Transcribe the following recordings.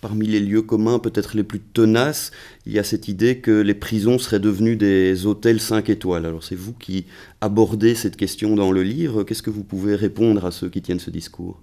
parmi les lieux communs peut-être les plus tenaces, il y a cette idée que les prisons seraient devenues des hôtels 5 étoiles. Alors c'est vous qui abordez cette question dans le livre. Qu'est-ce que vous pouvez répondre à ceux qui tiennent ce discours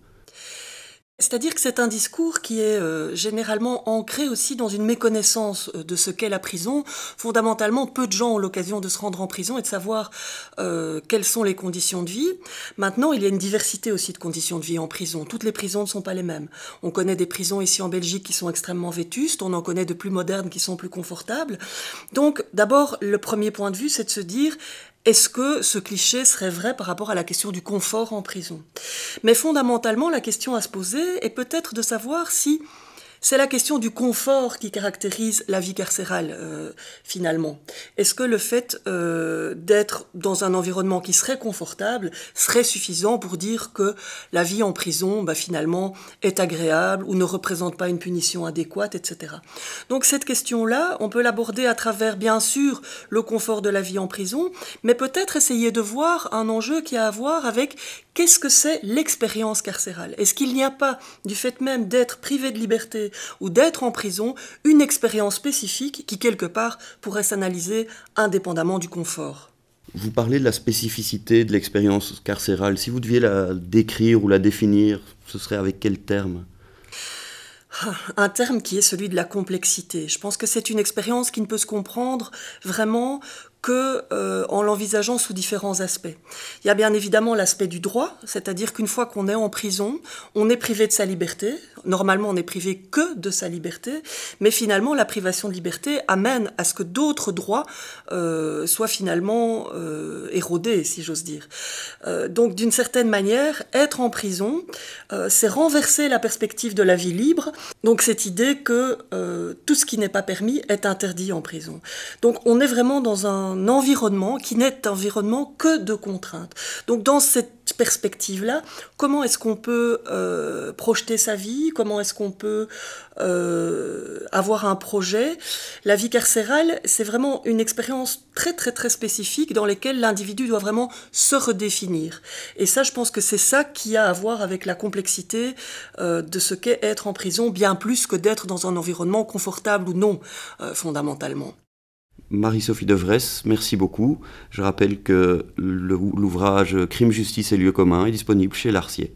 c'est-à-dire que c'est un discours qui est euh, généralement ancré aussi dans une méconnaissance euh, de ce qu'est la prison. Fondamentalement, peu de gens ont l'occasion de se rendre en prison et de savoir euh, quelles sont les conditions de vie. Maintenant, il y a une diversité aussi de conditions de vie en prison. Toutes les prisons ne sont pas les mêmes. On connaît des prisons ici en Belgique qui sont extrêmement vétustes, on en connaît de plus modernes qui sont plus confortables. Donc, d'abord, le premier point de vue, c'est de se dire, est-ce que ce cliché serait vrai par rapport à la question du confort en prison Mais fondamentalement, la question à se poser est peut-être de savoir si c'est la question du confort qui caractérise la vie carcérale, euh, finalement. Est-ce que le fait euh, d'être dans un environnement qui serait confortable serait suffisant pour dire que la vie en prison, bah, finalement, est agréable ou ne représente pas une punition adéquate, etc. Donc cette question-là, on peut l'aborder à travers, bien sûr, le confort de la vie en prison, mais peut-être essayer de voir un enjeu qui a à voir avec qu'est-ce que c'est l'expérience carcérale. Est-ce qu'il n'y a pas, du fait même d'être privé de liberté, ou d'être en prison une expérience spécifique qui, quelque part, pourrait s'analyser indépendamment du confort. Vous parlez de la spécificité de l'expérience carcérale. Si vous deviez la décrire ou la définir, ce serait avec quel terme ah, un terme qui est celui de la complexité. Je pense que c'est une expérience qui ne peut se comprendre vraiment que euh, en l'envisageant sous différents aspects. Il y a bien évidemment l'aspect du droit, c'est-à-dire qu'une fois qu'on est en prison, on est privé de sa liberté. Normalement, on est privé que de sa liberté, mais finalement, la privation de liberté amène à ce que d'autres droits euh, soient finalement euh, érodés, si j'ose dire. donc, d'une certaine manière, être en prison, c'est renverser la perspective de la vie libre. Donc, cette idée que tout ce qui n'est pas permis est interdit en prison. Donc, on est vraiment dans un un environnement qui n'est environnement que de contraintes. Donc dans cette perspective-là, comment est-ce qu'on peut euh, projeter sa vie Comment est-ce qu'on peut euh, avoir un projet La vie carcérale, c'est vraiment une expérience très très très spécifique dans laquelle l'individu doit vraiment se redéfinir. Et ça, je pense que c'est ça qui a à voir avec la complexité euh, de ce qu'est être en prison, bien plus que d'être dans un environnement confortable ou non, fondamentalement. Marie-Sophie Devresse, merci beaucoup. Je rappelle que l'ouvrage Crime, justice et lieu commun est disponible chez Larcier.